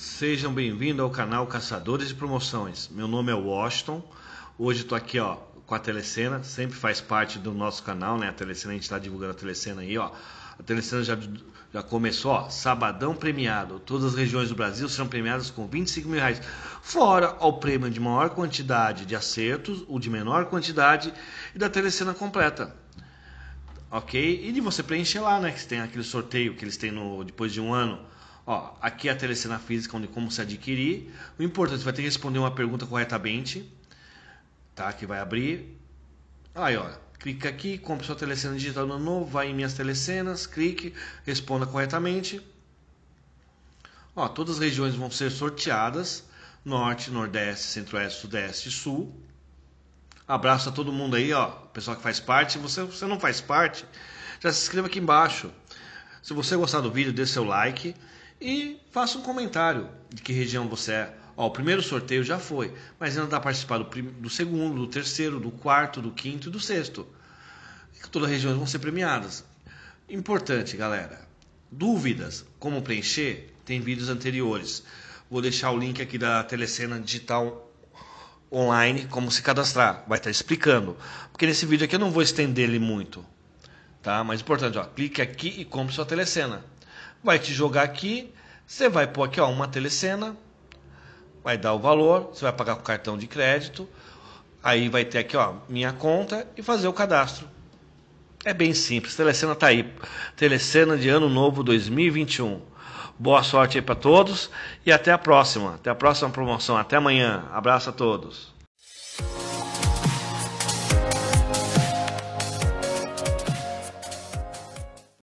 Sejam bem-vindos ao canal Caçadores de Promoções. Meu nome é Washington. Hoje estou aqui ó, com a Telecena, sempre faz parte do nosso canal, né? A Telecena, a gente está divulgando a Telecena aí, ó. A Telecena já, já começou, ó, sabadão premiado. Todas as regiões do Brasil serão premiadas com 25 mil reais. Fora o prêmio de maior quantidade de acertos, o de menor quantidade e da Telecena completa ok? E de você preencher lá, né? Que tem aquele sorteio que eles têm no, depois de um ano. Ó, aqui é a telecena física, onde como se adquirir. O importante, vai ter que responder uma pergunta corretamente. Tá? Que vai abrir. Aí, ó. Clica aqui, compre sua telecena digital no novo, vai em minhas telecenas, clique, responda corretamente. Ó, todas as regiões vão ser sorteadas: Norte, Nordeste, Centro-Oeste, Sudeste e Sul. Abraço a todo mundo aí, ó. Pessoal que faz parte. Você, você não faz parte, já se inscreva aqui embaixo. Se você gostar do vídeo, dê seu like e faça um comentário de que região você é. Ó, o primeiro sorteio já foi, mas ainda dá para participar do, do, segundo, do terceiro, do quarto, do quinto e do sexto. todas as regiões vão ser premiadas. Importante, galera. Dúvidas como preencher? Tem vídeos anteriores. Vou deixar o link aqui da Telecena Digital online como se cadastrar. Vai estar explicando. Porque nesse vídeo aqui eu não vou estender ele muito. Tá? Mas importante, ó, clique aqui e compre sua telecena vai te jogar aqui, você vai pôr aqui ó, uma telecena, vai dar o valor, você vai pagar com cartão de crédito, aí vai ter aqui ó, minha conta e fazer o cadastro. É bem simples, telecena tá aí, telecena de ano novo 2021. Boa sorte aí para todos e até a próxima. Até a próxima promoção. Até amanhã. Abraço a todos.